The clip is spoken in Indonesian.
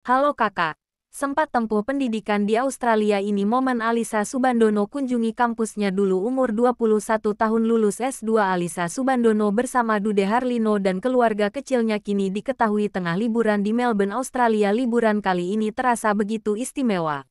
Halo kakak, sempat tempuh pendidikan di Australia ini momen Alisa Subandono kunjungi kampusnya dulu umur 21 tahun lulus S2 Alisa Subandono bersama Dude Harlino dan keluarga kecilnya kini diketahui tengah liburan di Melbourne, Australia. Liburan kali ini terasa begitu istimewa.